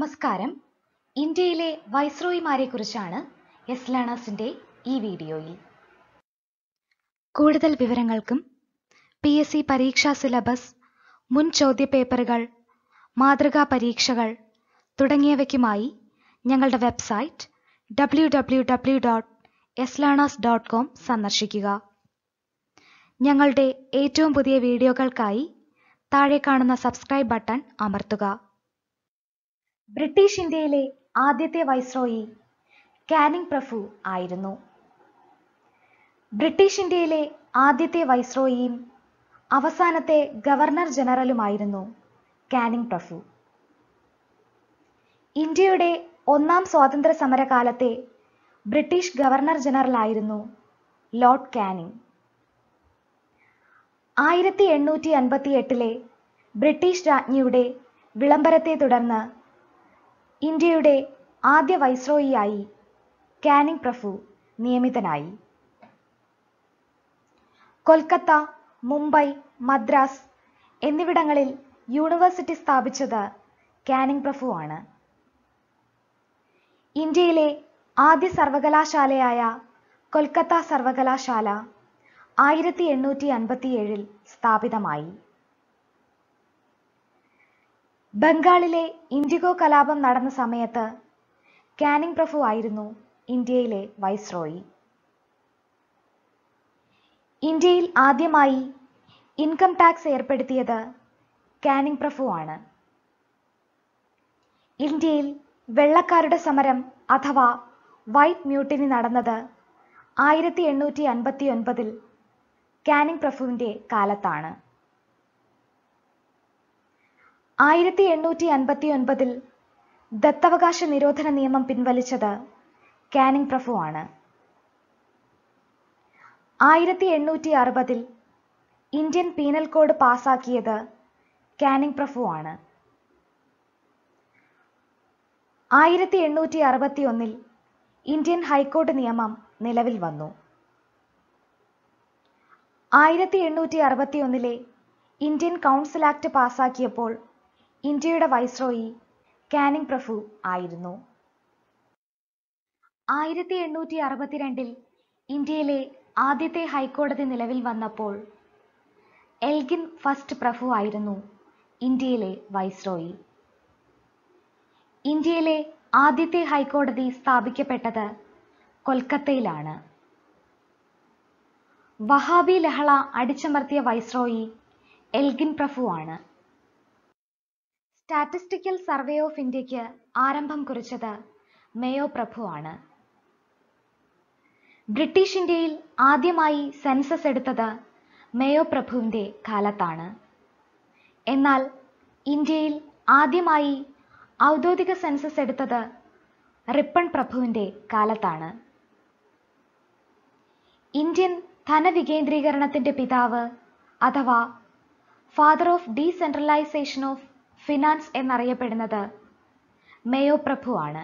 നമസ്കാരം ഇന്ത്യയിലെ വൈസ്രോയിമാരെക്കുറിച്ചാണ് എസ് ലേണേഴ്സിന്റെ ഈ വീഡിയോയിൽ കൂടുതൽ വിവരങ്ങൾക്കും പി എസ് സി പരീക്ഷാ സിലബസ് മുൻ ചോദ്യപേപ്പറുകൾ മാതൃകാ പരീക്ഷകൾ തുടങ്ങിയവയ്ക്കുമായി ഞങ്ങളുടെ website W W W dot S learners dot com സന്ദർശിക്കുക ഞങ്ങളുടെ ഏറ്റവും പുതിയ വീഡിയോകൾക്കായി താഴെ കാണുന്ന സബ്സ്ക്രൈബ് ബട്ടൺ അമർത്തുക ബ്രിട്ടീഷ് ഇന്ത്യയിലെ ആദ്യത്തെ വൈസ്രോയി കാനിംഗ് പ്രഭു ആയിരുന്നു ബ്രിട്ടീഷ് ഇന്ത്യയിലെ ആദ്യത്തെ വൈസ്രോയിയും അവസാനത്തെ ഗവർണർ ജനറലുമായിരുന്നു കാനിംഗ് പ്രഭു ഇന്ത്യയുടെ ഒന്നാം സ്വാതന്ത്ര്യ സമരകാലത്തെ ബ്രിട്ടീഷ് ഗവർണർ ജനറലായിരുന്നു ലോർഡ് കാനിങ് ആയിരത്തി എണ്ണൂറ്റി അൻപത്തി എട്ടിലെ ബ്രിട്ടീഷ് രാജ്ഞിയുടെ വിളംബരത്തെ തുടർന്ന് ഇന്ത്യയുടെ ആദ്യ വൈസ്രോയിയായി കാനിങ് പ്രഭു നിയമിതനായി കൊൽക്കത്ത മുംബൈ മദ്രാസ് എന്നിവിടങ്ങളിൽ യൂണിവേഴ്സിറ്റി സ്ഥാപിച്ചത് കാനിങ് പ്രഭു ആണ് ഇന്ത്യയിലെ ആദ്യ സർവകലാശാലയായ കൊൽക്കത്ത സർവകലാശാല ആയിരത്തി എണ്ണൂറ്റി അൻപത്തിയേഴിൽ സ്ഥാപിതമായി ബംഗാളിലെ ഇൻഡിഗോ കലാപം നടന്ന സമയത്ത് കാനിംഗ് പ്രഫു ആയിരുന്നു ഇന്ത്യയിലെ വൈസ്രോയി ഇന്ത്യയിൽ ആദ്യമായി ഇൻകം ടാക്സ് ഏർപ്പെടുത്തിയത് കാനിംഗ് പ്രഫു ആണ് ഇന്ത്യയിൽ വെള്ളക്കാരുടെ സമരം അഥവാ വൈറ്റ് മ്യൂട്ടിനി നടന്നത് ആയിരത്തി എണ്ണൂറ്റി അൻപത്തി ഒൻപതിൽ കാനിംഗ് പ്രഫുവിൻ്റെ കാലത്താണ് ആയിരത്തി എണ്ണൂറ്റി അൻപത്തി ഒൻപതിൽ ദത്തവകാശ നിരോധന നിയമം പിൻവലിച്ചത് കാനിങ് പ്രഫു ആണ് ആയിരത്തി എണ്ണൂറ്റി അറുപതിൽ ഇന്ത്യൻ പീനൽ കോഡ് പാസാക്കിയത് കാനിങ് പ്രഫു ആണ് ആയിരത്തി എണ്ണൂറ്റി അറുപത്തി ഒന്നിൽ ഇന്ത്യൻ ഹൈക്കോടതി നിയമം നിലവിൽ വന്നു ആയിരത്തി എണ്ണൂറ്റി അറുപത്തി ഒന്നിലെ ഇന്ത്യൻ കൗൺസിൽ ആക്ട് പാസാക്കിയപ്പോൾ ഇന്ത്യയുടെ വൈസ്രോയി കാനിങ് പ്രഭു ആയിരുന്നു ആയിരത്തി എണ്ണൂറ്റി അറുപത്തിരണ്ടിൽ ഇന്ത്യയിലെ ആദ്യത്തെ ഹൈക്കോടതി നിലവിൽ വന്നപ്പോൾ എൽഗിൻ ഫസ്റ്റ് പ്രഭു ആയിരുന്നു ഇന്ത്യയിലെ വൈസ്രോയി ഇന്ത്യയിലെ ആദ്യത്തെ ഹൈക്കോടതി സ്ഥാപിക്കപ്പെട്ടത് കൊൽക്കത്തയിലാണ് വഹാബി ലഹള അടിച്ചമർത്തിയ വൈസ്രോയി എൽഗിൻ പ്രഭു ആണ് സ്റ്റാറ്റിസ്റ്റിക്കൽ സർവേ ഓഫ് ഇന്ത്യക്ക് ആരംഭം കുറിച്ചത് മേയോ പ്രഭു ആണ് ബ്രിട്ടീഷ് ഇന്ത്യയിൽ ആദ്യമായി സെൻസസ് എടുത്തത് മേയോ പ്രഭുവിൻ്റെ കാലത്താണ് എന്നാൽ ഇന്ത്യയിൽ ആദ്യമായി ഔദ്യോഗിക സെൻസസ് എടുത്തത് റിപ്പൺ പ്രഭുവിൻ്റെ കാലത്താണ് ഇന്ത്യൻ ധനവികേന്ദ്രീകരണത്തിൻ്റെ പിതാവ് അഥവാ father of decentralisation of finance എന്നറിയപ്പെടുന്നത് മേയോ പ്രഭുവാണ്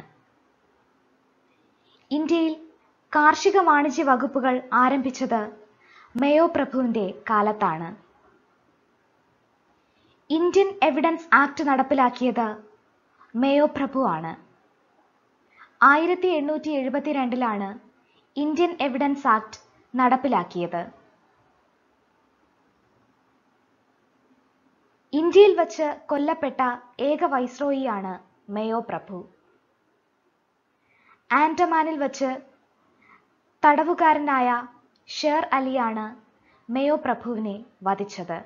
ഇന്ത്യയിൽ കാർഷിക വാണിജ്യ വകുപ്പുകൾ ആരംഭിച്ചത് മേയോ പ്രഭുവിന്റെ കാലത്താണ് ഇന്ത്യൻ എവിഡൻസ് ആക്ട് നടപ്പിലാക്കിയത് മേയോ പ്രഭു ആണ് ആയിരത്തി എണ്ണൂറ്റി എഴുപത്തിരണ്ടിലാണ് ഇന്ത്യൻ എവിഡൻസ് ആക്ട് നടപ്പിലാക്കിയത് ഇന്ത്യയിൽ വച്ച് കൊല്ലപ്പെട്ട ഏക വൈസ്രോയിയാണ് മേയോ പ്രഭു ആൻഡമാനിൽ വച്ച് തടവുകാരനായ ഷേർ അലിയാണ് മേയോ പ്രഭുവിനെ വധിച്ചത്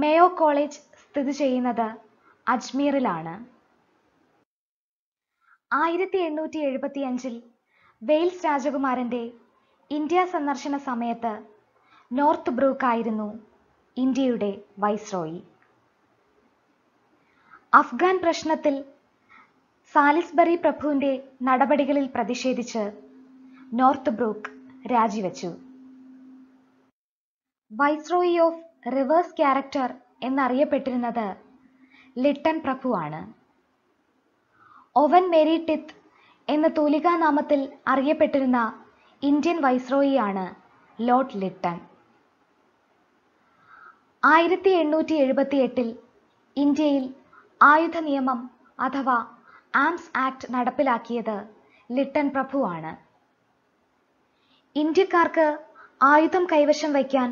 മേയോ കോളേജ് സ്ഥിതി ചെയ്യുന്നത് അജ്മീറിലാണ് ആയിരത്തി എണ്ണൂറ്റി എഴുപത്തി അഞ്ചിൽ വെയിൽസ് രാജകുമാരന്റെ ഇന്ത്യ സന്ദർശന സമയത്ത് നോർത്ത് ബ്രൂക്ക് ആയിരുന്നു ഇന്ത്യയുടെ വൈസ്രോയി അഫ്ഗാൻ പ്രശ്നത്തിൽ സാലിസ്ബറി പ്രഭുവിന്റെ നടപടികളിൽ പ്രതിഷേധിച്ച് നോർത്ത് ബ്രൂക്ക് രാജിവെച്ചു വൈസ്രോയി ഓഫ് റിവേഴ്സ് ക്യാരക്ടർ എന്നറിയപ്പെട്ടിരുന്നത് ലിട്ടൻ പ്രഭുവാണ് ഒവൻ ടിത്ത് എന്ന തൂലികാനാമത്തിൽ അറിയപ്പെട്ടിരുന്ന ഇന്ത്യൻ വൈസ്രോയിയാണ് ലോർഡ് ലിട്ടൺ ആയിരത്തി എണ്ണൂറ്റി എഴുപത്തി എട്ടിൽ ഇന്ത്യയിൽ ആയുധ നിയമം അഥവാ ആംസ് ആക്ട് നടപ്പിലാക്കിയത് ലിട്ടൻ പ്രഭുവാണ് ഇന്ത്യക്കാർക്ക് ആയുധം കൈവശം വയ്ക്കാൻ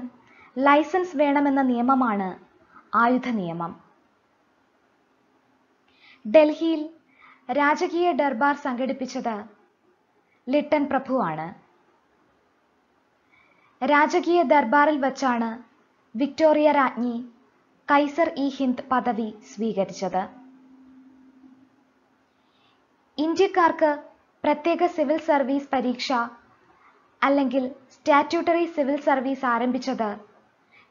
ലൈസൻസ് വേണമെന്ന നിയമമാണ് ആയുധ നിയമം ഡൽഹിയിൽ രാജകീയ ദർബാർ സംഘടിപ്പിച്ചത് ലിട്ടൻ പ്രഭുവാണ് രാജകീയ ദർബാറിൽ വച്ചാണ് വിക്ടോറിയ രാജ്ഞി കൈസർ ഇ ഹിന്ദ് പദവി സ്വീകരിച്ചത് ഇന്ത്യക്കാർക്ക് പ്രത്യേക സിവിൽ സർവീസ് പരീക്ഷ അല്ലെങ്കിൽ സ്റ്റാറ്റ്യൂട്ടറി സിവിൽ സർവീസ് ആരംഭിച്ചത്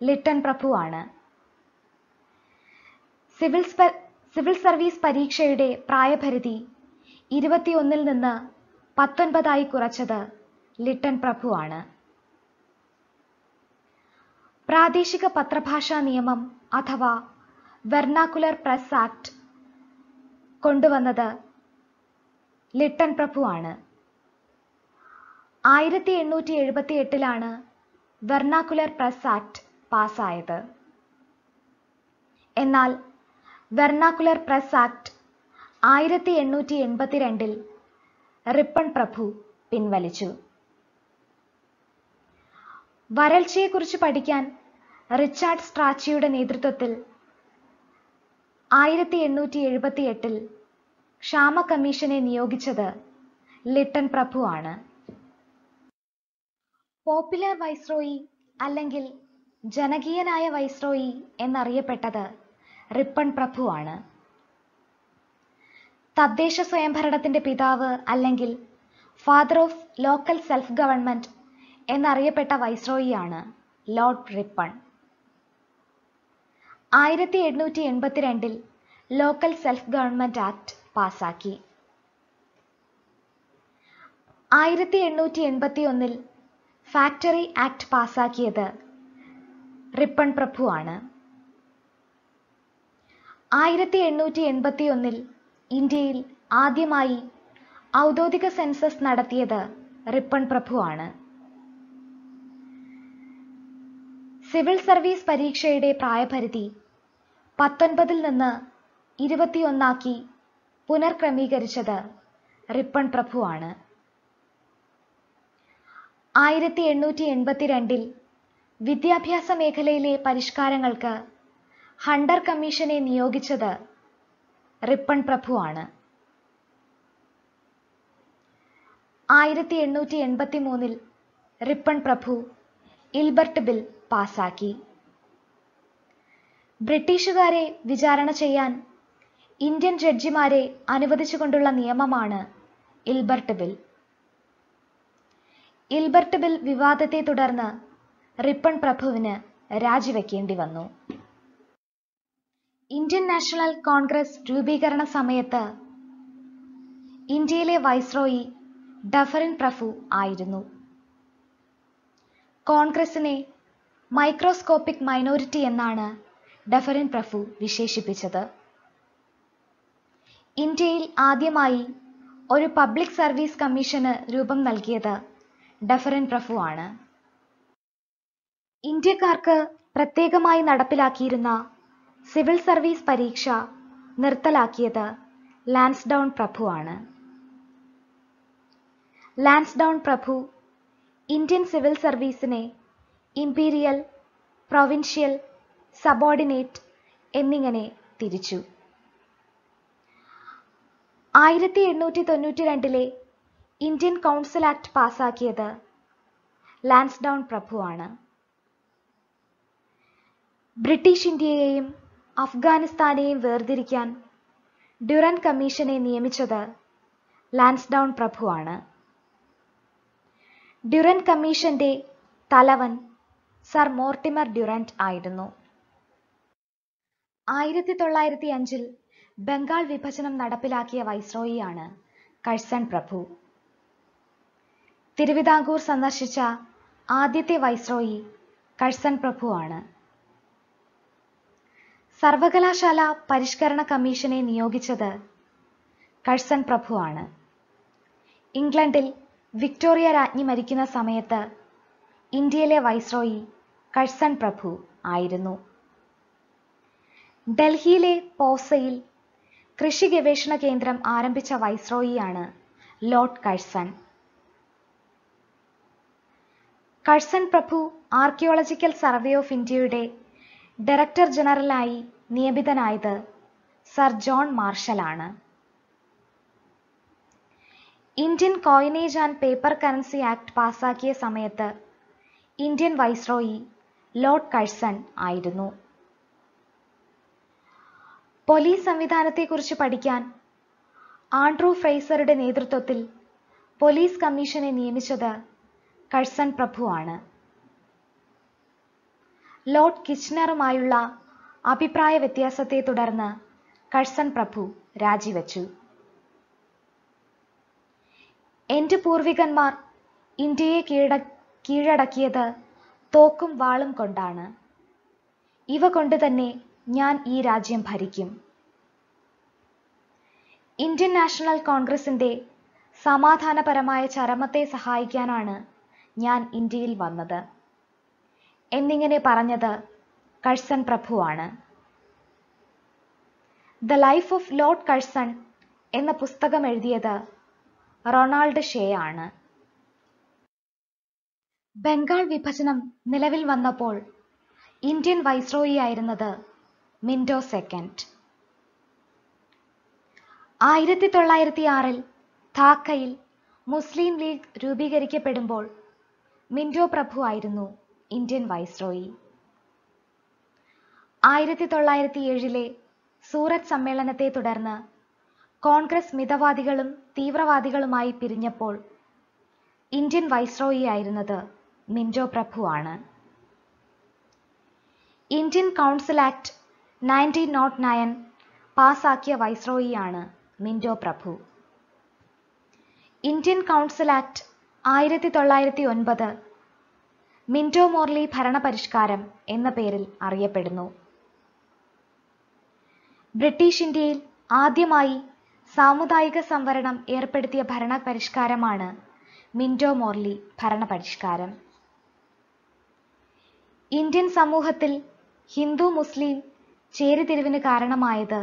ലിട്ടൺ പ്രഭു ആണ് സിവിൽ സിവിൽ സർവീസ് പരീക്ഷയുടെ പ്രായപരിധി ഇരുപത്തിയൊന്നിൽ നിന്ന് പത്തൊൻപതായി കുറച്ചത് ലിട്ടൺ പ്രഭു ആണ് പ്രാദേശിക പത്രഭാഷാ നിയമം അഥവാ വെർണാക്കുലർ പ്രസ് ആക്ട് കൊണ്ടുവന്നത് ലിട്ടൻ പ്രഭു ആണ് ആയിരത്തി എണ്ണൂറ്റി എഴുപത്തി എട്ടിലാണ് വെർണാക്കുലർ പ്രസ് ആക്ട് പാസ്സായത് എന്നാൽ വെർണാക്കുലർ പ്രസ് ആക്ട് ആയിരത്തി എണ്ണൂറ്റി എൺപത്തിരണ്ടിൽ റിപ്പൺ പ്രഭു പിൻവലിച്ചു വരൾച്ചയെക്കുറിച്ച് പഠിക്കാൻ റിച്ചാർഡ് സ്ട്രാച്ചിയുടെ നേതൃത്വത്തിൽ ആയിരത്തി എണ്ണൂറ്റി എഴുപത്തി എട്ടിൽ ക്ഷാമ കമ്മീഷനെ നിയോഗിച്ചത് ലിട്ടൺ പ്രഭു ആണ് പോപ്പുലർ വൈസ്രോയി അല്ലെങ്കിൽ ജനകീയനായ വൈസ്രോയി എന്നറിയപ്പെട്ടത് റിപ്പൺ പ്രഭു ആണ് തദ്ദേശ സ്വയംഭരണത്തിന്റെ പിതാവ് അല്ലെങ്കിൽ father of local self government എന്നറിയപ്പെട്ട വൈസ്രോയിയാണ് ലോർഡ് റിപ്പൺ ആയിരത്തി എണ്ണൂറ്റി എൺപത്തിരണ്ടിൽ ലോക്കൽ സെൽഫ് ഗവൺമെൻറ് ആക്ട് പാസാക്കി ആയിരത്തി എണ്ണൂറ്റി എൺപത്തി ഒന്നിൽ ഫാക്ടറി ആക്ട് പാസാക്കിയത് റിപ്പൺ പ്രഭുവാണ് ആയിരത്തി എണ്ണൂറ്റി എൺപത്തി ഒന്നിൽ ഇന്ത്യയിൽ ആദ്യമായി ഔദ്യോഗിക സെൻസസ് നടത്തിയത് റിപ്പൺ പ്രഭുവാണ് സിവിൽ സർവീസ് പരീക്ഷയുടെ പ്രായപരിധി പത്തൊൻപതിൽ നിന്ന് ഇരുപത്തിയൊന്നാക്കി പുനർക്രമീകരിച്ചത് റിപ്പൺ പ്രഭുവാണ് ആയിരത്തി എണ്ണൂറ്റി എൺപത്തിരണ്ടിൽ വിദ്യാഭ്യാസ മേഖലയിലെ പരിഷ്കാരങ്ങൾക്ക് ഹണ്ടർ കമ്മീഷനെ നിയോഗിച്ചത് റിപ്പൺ പ്രഭുവാണ് ആയിരത്തി എണ്ണൂറ്റി എൺപത്തി മൂന്നിൽ റിപ്പൺ പ്രഭു ഇൽബർട്ട് ബിൽ പാസാക്കി ബ്രിട്ടീഷുകാരെ വിചാരണ ചെയ്യാൻ ഇന്ത്യൻ ജഡ്ജിമാരെ അനുവദിച്ചുകൊണ്ടുള്ള നിയമമാണ് ഇൽബർട്ട് ബിൽ ഇൽബർട്ട് ബിൽ വിവാദത്തെ തുടർന്ന് റിപ്പൺ പ്രഭുവിന് രാജിവെക്കേണ്ടി വന്നു ഇന്ത്യൻ നാഷണൽ കോൺഗ്രസ് രൂപീകരണ സമയത്ത് ഇന്ത്യയിലെ വൈസ്രോയി ഡഫറിൻ പ്രഭു ആയിരുന്നു കോൺഗ്രസിനെ മൈക്രോസ്കോപ്പിക് മൈനോറിറ്റി എന്നാണ് ഡെഫറിൻ പ്രഫു വിശേഷിപ്പിച്ചത് ഇന്ത്യയിൽ ആദ്യമായി ഒരു പബ്ലിക് സർവീസ് കമ്മീഷന് രൂപം നൽകിയത് ഡെഫറിൻ പ്രഫു ആണ് ഇന്ത്യക്കാർക്ക് പ്രത്യേകമായി നടപ്പിലാക്കിയിരുന്ന സിവിൽ സർവീസ് പരീക്ഷ നിർത്തലാക്കിയത് ലാൻസ്ഡൌൺ പ്രഭു ആണ് ലാൻസ്ഡൌൺ പ്രഭു ഇന്ത്യൻ സിവിൽ സർവീസിനെ ഇംപീരിയൽ പ്രൊവിൻഷ്യൽ സബോർഡിനേറ്റ് എന്നിങ്ങനെ തിരിച്ചു ആയിരത്തി എണ്ണൂറ്റി തൊണ്ണൂറ്റി രണ്ടിലെ ഇന്ത്യൻ കൗൺസിൽ ആക്ട് പാസാക്കിയത് ലാൻസ്ഡൗൺ പ്രഭുവാണ് ബ്രിട്ടീഷ് ഇന്ത്യയെയും അഫ്ഗാനിസ്ഥാനെയും വേർതിരിക്കാൻ ഡ്യൂറൻ കമ്മീഷനെ നിയമിച്ചത് ലാൻസ്ഡൗൺ പ്രഭുവാണ് ഡ്യൂറൻ കമ്മീഷന്റെ തലവൻ സർ മോർട്ടിമർ ഡ്യുറന്റ് ആയിരുന്നു ആയിരത്തി തൊള്ളായിരത്തി അഞ്ചിൽ ബംഗാൾ വിഭജനം നടപ്പിലാക്കിയ വൈസ്രോയിയാണ് കഴ്സൺ പ്രഭു തിരുവിതാംകൂർ സന്ദർശിച്ച ആദ്യത്തെ വൈസ്രോയി കഴ്സൺ പ്രഭു ആണ് സർവകലാശാല പരിഷ്കരണ കമ്മീഷനെ നിയോഗിച്ചത് കഴ്സൺ പ്രഭു ആണ് ഇംഗ്ലണ്ടിൽ വിക്ടോറിയ രാജ്ഞി മരിക്കുന്ന സമയത്ത് ഇന്ത്യയിലെ വൈസ്രോയി കഴ്സൺ പ്രഭു ആയിരുന്നു ഡൽഹിയിലെ പോസയിൽ കൃഷി ഗവേഷണ കേന്ദ്രം ആരംഭിച്ച വൈസ്രോയിയാണ് ലോർഡ് കഴ്സൺ കഴ്സൺ പ്രഭു ആർക്കിയോളജിക്കൽ സർവേ ഓഫ് ഇന്ത്യയുടെ ഡയറക്ടർ ജനറലായി നിയമിതനായത് സർ ജോൺ മാർഷലാണ് Indian coinage and paper currency act പാസാക്കിയ സമയത്ത് ഇന്ത്യൻ വൈസ്രോയി ലോർഡ് കഴ്സൺ ആയിരുന്നു പോലീസ് സംവിധാനത്തെക്കുറിച്ച് പഠിക്കാൻ ആൻഡ്രൂ ഫ്രൈസറുടെ നേതൃത്വത്തിൽ പോലീസ് കമ്മീഷനെ നിയമിച്ചത് കഴ്സൺ പ്രഭുവാണ് ലോർഡ് കിച്ച്നറുമായുള്ള അഭിപ്രായ വ്യത്യാസത്തെ തുടർന്ന് കഴ്സൺ പ്രഭു രാജിവെച്ചു എൻ്റെ പൂർവികന്മാർ ഇന്ത്യയെ കീഴടക്കിയത് തോക്കും വാളും കൊണ്ടാണ് ഇവ കൊണ്ട് തന്നെ ഞാൻ ഈ രാജ്യം ഭരിക്കും ഇന്ത്യൻ നാഷണൽ കോൺഗ്രസിന്റെ സമാധാനപരമായ ചരമത്തെ സഹായിക്കാനാണ് ഞാൻ ഇന്ത്യയിൽ വന്നത് എന്നിങ്ങനെ പറഞ്ഞത് കഴ്സൺ പ്രഭുവാണ് the life of lord Curzon എന്ന പുസ്തകം എഴുതിയത് റൊണാൾഡ് ഷേ ആണ് ബംഗാൾ വിഭജനം നിലവിൽ വന്നപ്പോൾ ഇന്ത്യൻ വൈസ്രോയി ആയിരുന്നത് മിൻഡോ സെക്കൻഡ് ആയിരത്തി തൊള്ളായിരത്തി ആറിൽ ധാക്കയിൽ മുസ്ലിം ലീഗ് രൂപീകരിക്കപ്പെടുമ്പോൾ മിൻഡോ പ്രഭു ആയിരുന്നു ഇന്ത്യൻ വൈസ്രോയി ആയിരത്തി തൊള്ളായിരത്തി ഏഴിലെ സൂറത്ത് സമ്മേളനത്തെ തുടർന്ന് കോൺഗ്രസ് മിതവാദികളും തീവ്രവാദികളുമായി പിരിഞ്ഞപ്പോൾ ഇന്ത്യൻ വൈസ്രോയി ആയിരുന്നത് മിൻറ്റോ പ്രഭുവാണ് Indian council act nineteen nought nine പാസാക്കിയ വൈസ്രോയിയാണ് മിൻറ്റോ പ്രഭു ഇന്ത്യൻ കൗൺസിൽ ആക്ട് ആയിരത്തി തൊള്ളായിരത്തി ഒൻപത് മിൻറ്റോ മോർലി ഭരണപരിഷ്കാരം എന്ന പേരിൽ അറിയപ്പെടുന്നു ബ്രിട്ടീഷ് ഇന്ത്യയിൽ ആദ്യമായി സാമുദായിക സംവരണം ഏർപ്പെടുത്തിയ ഭരണപരിഷ്കാരമാണ് മിൻറ്റോ മോർലി ഭരണപരിഷ്കാരം ഇന്ത്യൻ സമൂഹത്തിൽ ഹിന്ദു മുസ്ലിം ചേരിതിരിവിന് കാരണമായത്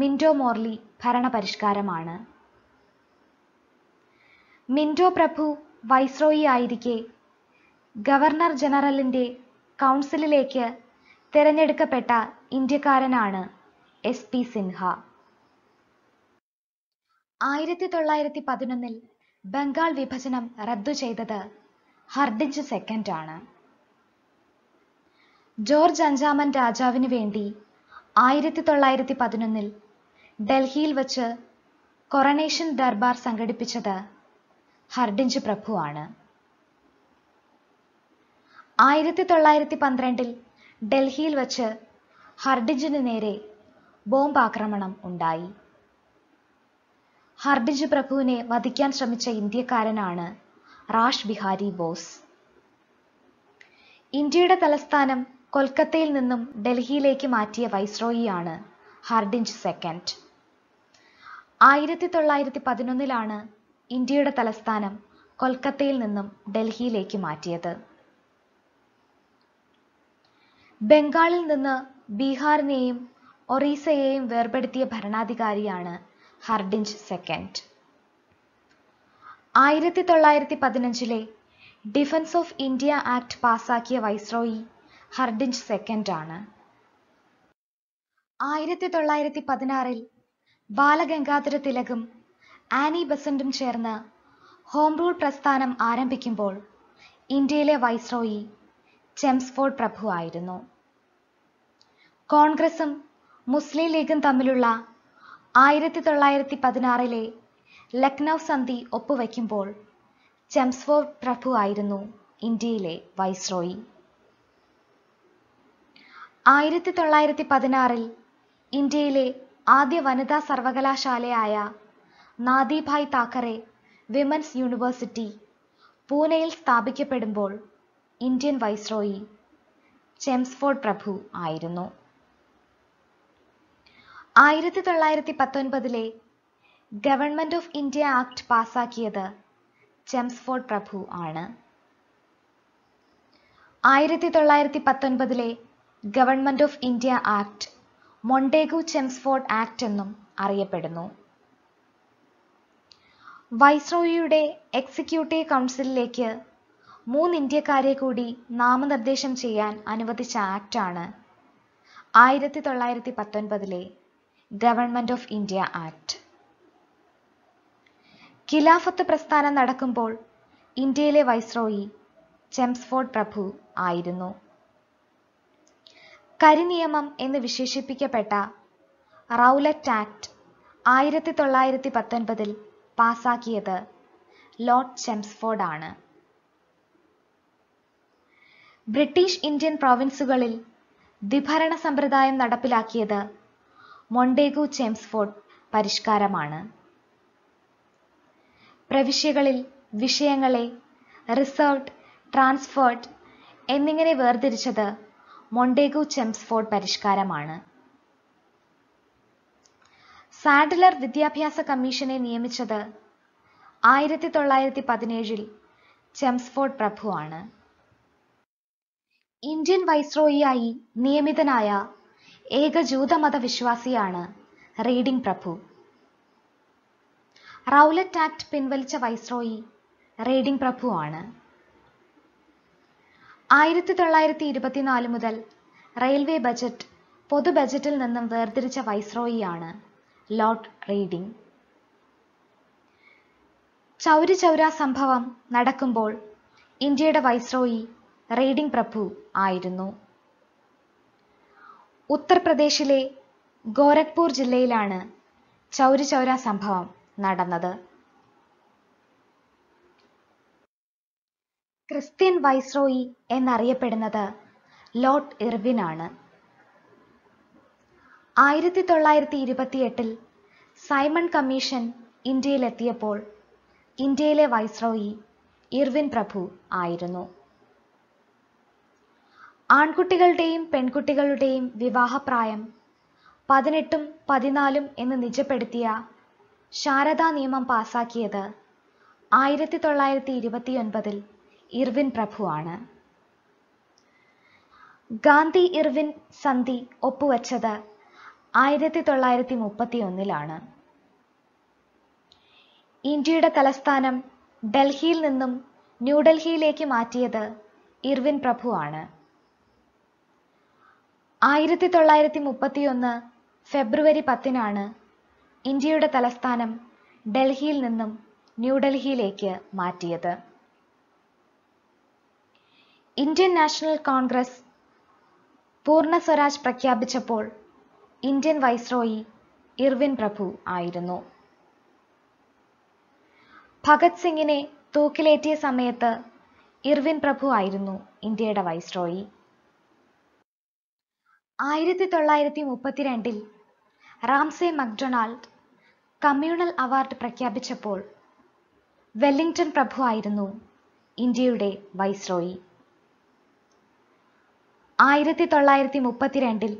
മിൻറ്റോ മോർലി ഭരണപരിഷ്കാരമാണ് മിൻറ്റോ പ്രഭു വൈസ്രോയി ആയിരിക്കെ ഗവർണർ ജനറലിൻ്റെ കൗൺസിലിലേക്ക് തിരഞ്ഞെടുക്കപ്പെട്ട ഇന്ത്യക്കാരനാണ് എസ് പി സിൻഹ ആയിരത്തി തൊള്ളായിരത്തി പതിനൊന്നിൽ ബംഗാൾ വിഭജനം റദ്ദു ചെയ്തത് സെക്കൻഡ് ആണ് ജോർജ് അഞ്ചാമൻ രാജാവിന് വേണ്ടി ആയിരത്തി തൊള്ളായിരത്തി പതിനൊന്നിൽ ഡൽഹിയിൽ വച്ച് കൊറണേഷൻ ദർബാർ സംഘടിപ്പിച്ചത് ഹർഡിഞ്ച് പ്രഭുവാണ് ആയിരത്തി തൊള്ളായിരത്തി പന്ത്രണ്ടിൽ ഡൽഹിയിൽ വച്ച് ഹർഡിഞ്ചിന് നേരെ ബോംബ് ആക്രമണം ഉണ്ടായി ഹർഡിഞ്ച് പ്രഭുവിനെ വധിക്കാൻ ശ്രമിച്ച ഇന്ത്യക്കാരനാണ് റാഷ് ബിഹാരി ബോസ് ഇന്ത്യയുടെ തലസ്ഥാനം കൊൽക്കത്തയിൽ നിന്നും ഡൽഹിയിലേക്ക് മാറ്റിയ വൈസ്രോയിയാണ് ഹർഡിഞ്ച് സെക്കൻഡ് ആയിരത്തി തൊള്ളായിരത്തി പതിനൊന്നിലാണ് ഇന്ത്യയുടെ തലസ്ഥാനം കൊൽക്കത്തയിൽ നിന്നും ഡൽഹിയിലേക്ക് മാറ്റിയത് ബംഗാളിൽ നിന്ന് ബീഹാറിനെയും ഒറീസയെയും വേർപെടുത്തിയ ഭരണാധികാരിയാണ് ഹർഡിഞ്ച് സെക്കൻഡ് ആയിരത്തി തൊള്ളായിരത്തി പതിനഞ്ചിലെ ഡിഫൻസ് ഓഫ് ഇന്ത്യ ആക്ട് പാസാക്കിയ വൈസ്രോയി ഹർഡിഞ്ച് സെക്കൻഡ് ആണ് ആയിരത്തി തൊള്ളായിരത്തി പതിനാറിൽ ബാലഗംഗാധര തിലകും ആനി ബസന്റും ചേർന്ന് ഹോം റൂൾ പ്രസ്ഥാനം ആരംഭിക്കുമ്പോൾ ഇന്ത്യയിലെ വൈസ്രോയി ചെംസ്ഫോർഡ് പ്രഭു ആയിരുന്നു കോൺഗ്രസും മുസ്ലിം ലീഗും തമ്മിലുള്ള ആയിരത്തി തൊള്ളായിരത്തി പതിനാറിലെ ലക്നൗ സന്ധി ഒപ്പുവെക്കുമ്പോൾ ചെംസ്ഫോർഡ് പ്രഭു ആയിരുന്നു ഇന്ത്യയിലെ വൈസ്രോയി ആയിരത്തി തൊള്ളായിരത്തി പതിനാറിൽ ഇന്ത്യയിലെ ആദ്യ വനിതാ സർവകലാശാലയായ നാദിഭായ് താക്കറെ വിമൻസ് യൂണിവേഴ്സിറ്റി പൂനെയിൽ സ്ഥാപിക്കപ്പെടുമ്പോൾ ഇന്ത്യൻ വൈസ്രോയി ചെംസ്ഫോർഡ് പ്രഭു ആയിരുന്നു ആയിരത്തി തൊള്ളായിരത്തി പത്തൊൻപതിലെ ഗവൺമെന്റ് ഓഫ് ഇന്ത്യ ആക്ട് പാസാക്കിയത് ചെംസ്ഫോർഡ് പ്രഭു ആണ് ആയിരത്തി തൊള്ളായിരത്തി പത്തൊൻപതിലെ government of India act Montagu Chelmsford act എന്നും അറിയപ്പെടുന്നു വൈസ്രോയിയുടെ എക്സിക്യൂട്ടീവ് കൗൺസിലിലേക്ക് മൂന്ന് ഇന്ത്യക്കാരെ കൂടി നാമനിർദ്ദേശം ചെയ്യാൻ അനുവദിച്ച ആക്റ്റാണ് ആയിരത്തി തൊള്ളായിരത്തി പത്തൊൻപതിലെ government of India act Khilafat പ്രസ്ഥാനം നടക്കുമ്പോൾ ഇന്ത്യയിലെ വൈസ്രോയി ചെംസ്ഫോർഡ് പ്രഭു ആയിരുന്നു കരിനിയമം എന്ന് വിശേഷിപ്പിക്കപ്പെട്ട റൗലറ്റ് ആക്ട് ആയിരത്തി തൊള്ളായിരത്തി പത്തൊൻപതിൽ പാസാക്കിയത് ലോർഡ് ചെംസ്ഫോർഡ് ആണ് ബ്രിട്ടീഷ് ഇന്ത്യൻ പ്രോവിൻസുകളിൽ ദ്വിഭരണ സമ്പ്രദായം നടപ്പിലാക്കിയത് മൊണ്ടേഗു ചെംസ്ഫോർഡ് പരിഷ്കാരമാണ് പ്രവിശ്യകളിൽ വിഷയങ്ങളെ റിസർവ്ഡ് ട്രാൻസ്ഫേർഡ് എന്നിങ്ങനെ വേർതിരിച്ചത് മൊണ്ടേഗു ചെംസ്ഫോർഡ് പരിഷ്കാരമാണ് സാഡ്ലർ വിദ്യാഭ്യാസ കമ്മീഷനെ നിയമിച്ചത് ആയിരത്തി തൊള്ളായിരത്തി പതിനേഴിൽ ചെംസ്ഫോർഡ് പ്രഭുവാണ് ഇന്ത്യൻ വൈസ്രോയിയായി നിയമിതനായ ഏക ജൂതമത വിശ്വാസിയാണ് റീഡിംഗ് പ്രഭു റൗലറ്റ് ആക്ട് പിൻവലിച്ച വൈസ്രോയി റീഡിംഗ് പ്രഭുവാണ് ആയിരത്തി തൊള്ളായിരത്തി ഇരുപത്തിനാല് മുതൽ റെയിൽവേ ബജറ്റ് പൊതു ബജറ്റിൽ നിന്നും വേർതിരിച്ച വൈസ്രോയിയാണ് ലോർഡ് റീഡിംഗ് ചൗരി ചൗര സംഭവം നടക്കുമ്പോൾ ഇന്ത്യയുടെ വൈസ്രോയി റീഡിംഗ് പ്രഭു ആയിരുന്നു ഉത്തർപ്രദേശിലെ ഗോരഖ്പൂർ ജില്ലയിലാണ് ചൗരി ചൗര സംഭവം നടന്നത് ക്രിസ്ത്യൻ വൈസ്രോയി എന്നറിയപ്പെടുന്നത് ലോട്ട് ഇർവിൻ ആണ് ആയിരത്തി തൊള്ളായിരത്തി ഇരുപത്തിയെട്ടിൽ സൈമൺ കമ്മീഷൻ ഇന്ത്യയിലെത്തിയപ്പോൾ ഇന്ത്യയിലെ വൈസ്രോയി ഇർവിൻ പ്രഭു ആയിരുന്നു ആൺകുട്ടികളുടെയും പെൺകുട്ടികളുടെയും വിവാഹപ്രായം പതിനെട്ടും പതിനാലും എന്ന് നിജപ്പെടുത്തിയ ശാരദാ നിയമം പാസാക്കിയത് ആയിരത്തി തൊള്ളായിരത്തി ഇരുപത്തിയൊൻപതിൽ ഇർവിൻ പ്രഭുവാണ് ഗാന്ധി ഇർവിൻ സന്ധി ഒപ്പുവച്ചത് ആയിരത്തി തൊള്ളായിരത്തി മുപ്പത്തി ഒന്നിലാണ് ഇന്ത്യയുടെ തലസ്ഥാനം ഡൽഹിയിൽ നിന്നും ന്യൂഡൽഹിയിലേക്ക് മാറ്റിയത് ഇർവിൻ പ്രഭുവാണ് ആയിരത്തി തൊള്ളായിരത്തി ഒന്ന് ഫെബ്രുവരി പത്തിനാണ് ഇന്ത്യയുടെ തലസ്ഥാനം ഡൽഹിയിൽ നിന്നും ന്യൂഡൽഹിയിലേക്ക് മാറ്റിയത് ഇന്ത്യൻ നാഷണൽ കോൺഗ്രസ് പൂർണ്ണ സ്വരാജ് പ്രഖ്യാപിച്ചപ്പോൾ ഇന്ത്യൻ വൈസ്രോയി ഇർവിൻ പ്രഭു ആയിരുന്നു ഭഗത് സിംഗിനെ തൂക്കിലേറ്റിയ സമയത്ത് ഇർവിൻ പ്രഭു ആയിരുന്നു ഇന്ത്യയുടെ വൈസ്രോയി ആയിരത്തി തൊള്ളായിരത്തി മുപ്പത്തിരണ്ടിൽ റാംസെ മക്ഡൊണാൾഡ് കമ്മ്യൂണൽ അവാർഡ് പ്രഖ്യാപിച്ചപ്പോൾ വെല്ലിംഗ്ടൺ പ്രഭു ആയിരുന്നു ഇന്ത്യയുടെ വൈസ്രോയി ആയിരത്തി തൊള്ളായിരത്തി മുപ്പത്തിരണ്ടിൽ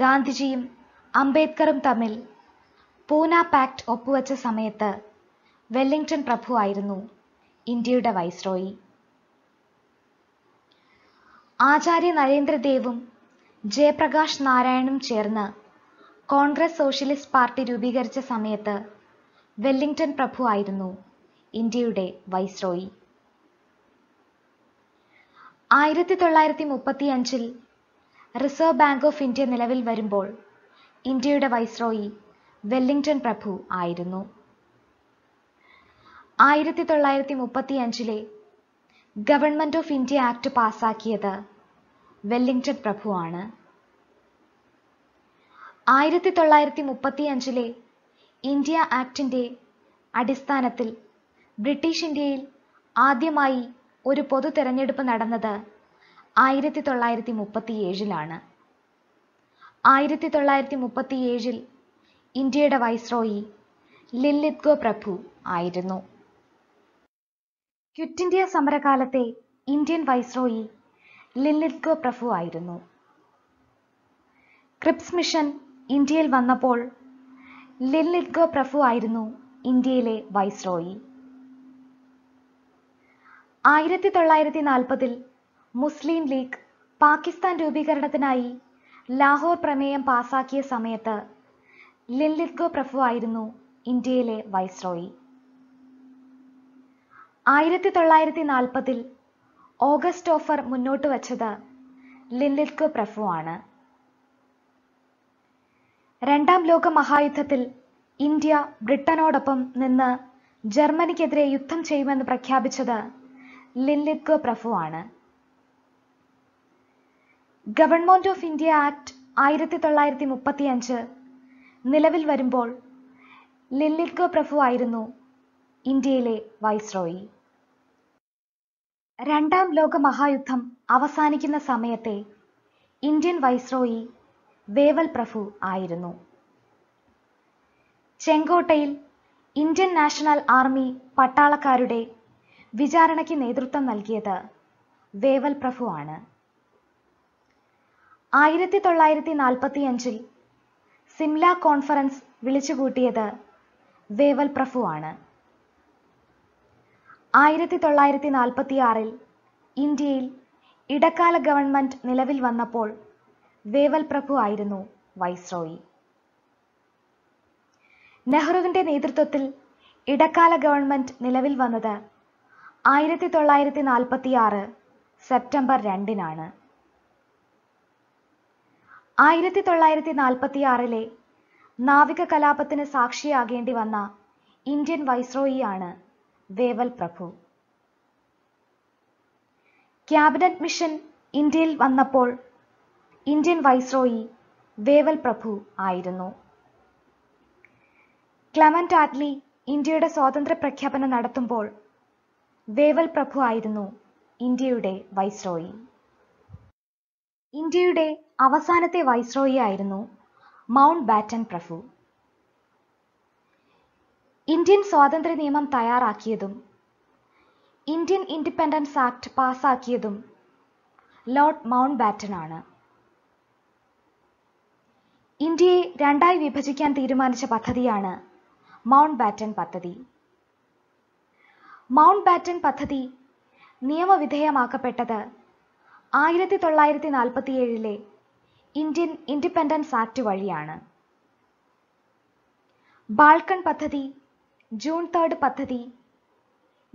ഗാന്ധിജിയും അംബേദ്കറും തമ്മിൽ പൂന പാക്ട് ഒപ്പുവച്ച സമയത്ത് വെല്ലിംഗ്ടൺ പ്രഭു ആയിരുന്നു ഇന്ത്യയുടെ വൈസ്രോയി ആചാര്യ നരേന്ദ്രദേവും ജയപ്രകാശ് നാരായണും ചേർന്ന് കോൺഗ്രസ് സോഷ്യലിസ്റ്റ് പാർട്ടി രൂപീകരിച്ച സമയത്ത് വെല്ലിംഗ്ടൺ പ്രഭു ആയിരുന്നു ഇന്ത്യയുടെ വൈസ്രോയി ആയിരത്തി തൊള്ളായിരത്തി മുപ്പത്തി അഞ്ചിൽ റിസർവ് ബാങ്ക് ഓഫ് ഇന്ത്യ നിലവിൽ വരുമ്പോൾ ഇന്ത്യയുടെ വൈസ്രോയി വെല്ലിംഗ്ടൺ പ്രഭു ആയിരുന്നു ആയിരത്തി തൊള്ളായിരത്തി മുപ്പത്തി അഞ്ചിലെ ഗവൺമെന്റ് ഓഫ് ഇന്ത്യ ആക്ട് പാസാക്കിയത് വെല്ലിംഗ്ടൺ പ്രഭു ആണ് ആയിരത്തി തൊള്ളായിരത്തി മുപ്പത്തി അഞ്ചിലെ ഇന്ത്യ ആക്ടിന്റെ അടിസ്ഥാനത്തിൽ ബ്രിട്ടീഷ് ഇന്ത്യയിൽ ആദ്യമായി ഒരു പൊതു തെരഞ്ഞെടുപ്പ് നടന്നത് ആയിരത്തി തൊള്ളായിരത്തി ഏഴിലാണ് ആയിരത്തി തൊള്ളായിരത്തി ഏഴിൽ ഇന്ത്യയുടെ വൈസ്രോയി ലില്ലിത്ഗോ പ്രഭു ആയിരുന്നു ക്വിറ്റ് ഇന്ത്യ സമരകാലത്തെ ഇന്ത്യൻ വൈസ്രോയി ലില്ലിത്ഗോ പ്രഭു ആയിരുന്നു ക്രിപ്സ് മിഷൻ ഇന്ത്യയിൽ വന്നപ്പോൾ ലില്ലിത്ഗോ പ്രഭു ആയിരുന്നു ഇന്ത്യയിലെ വൈസ്രോയി ആയിരത്തി തൊള്ളായിരത്തി നാൽപ്പതിൽ മുസ്ലിം ലീഗ് പാകിസ്ഥാൻ രൂപീകരണത്തിനായി ലാഹോർ പ്രമേയം പാസാക്കിയ സമയത്ത് ലില്ലിത്ഗോ പ്രഫു ആയിരുന്നു ഇന്ത്യയിലെ വൈസ്രോയി ആയിരത്തി തൊള്ളായിരത്തി നാൽപ്പതിൽ ഓഗസ്റ്റ് ഓഫർ മുന്നോട്ട് വച്ചത് ലില്ലിത്ഗോ പ്രഫു ആണ് രണ്ടാം ലോക മഹായുദ്ധത്തിൽ ഇന്ത്യ ബ്രിട്ടനോടൊപ്പം നിന്ന് ജർമ്മനിക്കെതിരെ യുദ്ധം ചെയ്യുമെന്ന് പ്രഖ്യാപിച്ചത് ലില്ലിത്ഗ പ്രഭുവാണ് ഗവൺമെന്റ് ഓഫ് ഇന്ത്യ ആക്ട് ആയിരത്തി തൊള്ളായിരത്തി മുപ്പത്തി അഞ്ച് നിലവിൽ വരുമ്പോൾ ലില്ലിക്ക പ്രഭു ആയിരുന്നു ഇന്ത്യയിലെ വൈസ്രോയി രണ്ടാം ലോക മഹായുദ്ധം അവസാനിക്കുന്ന സമയത്തെ ഇന്ത്യൻ വൈസ്രോയി വേവൽ പ്രഭു ആയിരുന്നു ചെങ്കോട്ടയിൽ ഇന്ത്യൻ നാഷണൽ ആർമി പട്ടാളക്കാരുടെ വിചാരണയ്ക്ക് നേതൃത്വം നൽകിയത് വേവൽ പ്രഭു ആണ് ആയിരത്തി തൊള്ളായിരത്തി നാൽപ്പത്തി അഞ്ചിൽ സിംല കോൺഫറൻസ് വിളിച്ചുകൂട്ടിയത് വേവൽ പ്രഭു ആണ് ആയിരത്തി തൊള്ളായിരത്തി നാൽപ്പത്തി ആറിൽ ഇന്ത്യയിൽ ഇടക്കാല ഗവൺമെന്റ് നിലവിൽ വന്നപ്പോൾ വേവൽ പ്രഭു ആയിരുന്നു വൈസ്രോയി നെഹ്റുവിന്റെ നേതൃത്വത്തിൽ ഇടക്കാല ഗവൺമെന്റ് നിലവിൽ വന്നത് ആയിരത്തി തൊള്ളായിരത്തി നാൽപ്പത്തി ആറ് സെപ്റ്റംബർ രണ്ടിനാണ് ആയിരത്തി തൊള്ളായിരത്തി നാൽപ്പത്തി ആറിലെ നാവിക കലാപത്തിന് സാക്ഷിയാകേണ്ടി വന്ന ഇന്ത്യൻ വൈസ്രോയിയാണ് വേവൽ പ്രഭു ക്യാബിനറ്റ് മിഷൻ ഇന്ത്യയിൽ വന്നപ്പോൾ ഇന്ത്യൻ വൈസ്രോയി വേവൽ പ്രഭു ആയിരുന്നു ക്ലമൻ ആറ്റ്ലി ഇന്ത്യയുടെ സ്വാതന്ത്ര്യ പ്രഖ്യാപനം നടത്തുമ്പോൾ വേവൽ പ്രഭു ആയിരുന്നു ഇന്ത്യയുടെ വൈസ്രോയി ഇന്ത്യയുടെ അവസാനത്തെ വൈസ്രോയി ആയിരുന്നു മൗണ്ട് ബാറ്റൻ പ്രഭു ഇന്ത്യൻ സ്വാതന്ത്ര്യ നിയമം തയ്യാറാക്കിയതും ഇന്ത്യൻ ഇൻഡിപെൻഡൻസ് ആക്ട് പാസാക്കിയതും ലോർഡ് മൗണ്ട് ബാറ്റൻ ആണ് ഇന്ത്യയെ രണ്ടായി വിഭജിക്കാൻ തീരുമാനിച്ച പദ്ധതിയാണ് മൗണ്ട് ബാറ്റൻ പദ്ധതി മൗണ്ട് ബാറ്റൻ പദ്ധതി നിയമവിധേയമാക്കപ്പെട്ടത് ആയിരത്തി തൊള്ളായിരത്തി നാൽപ്പത്തിയേഴിലെ ഇന്ത്യൻ ഇൻഡിപെൻഡൻസ് ആക്ട് വഴിയാണ് ബാൾക്കൺ പദ്ധതി ജൂൺ തേർഡ് പദ്ധതി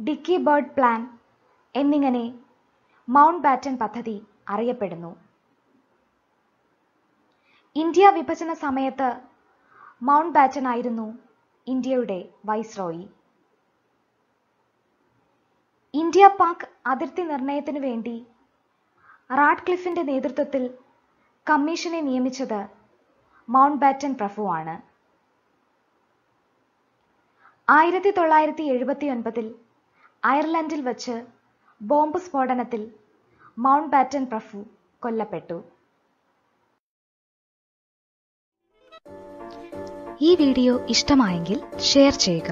ഡിക്കി ബേർഡ് പ്ലാൻ എന്നിങ്ങനെ മൗണ്ട് ബാറ്റൻ പദ്ധതി അറിയപ്പെടുന്നു ഇന്ത്യ വിഭജന സമയത്ത് മൗണ്ട് ബാറ്റൻ ആയിരുന്നു ഇന്ത്യയുടെ വൈസ്രോയി ഇന്ത്യ പാക് അതിർത്തി നിർണയത്തിനു വേണ്ടി റാഡ്ക്ലിഫിന്റെ നേതൃത്വത്തിൽ കമ്മീഷനെ നിയമിച്ചത് മൗണ്ട് ബാറ്റൻ പ്രഫുവാണ് ആയിരത്തി തൊള്ളായിരത്തി എഴുപത്തി ഒൻപതിൽ അയർലൻഡിൽ വച്ച് ബോംബ് സ്ഫോടനത്തിൽ മൗണ്ട് ബാറ്റൻ പ്രഫു കൊല്ലപ്പെട്ടു ഈ വീഡിയോ ഇഷ്ടമായെങ്കിൽ ഷെയർ ചെയ്യുക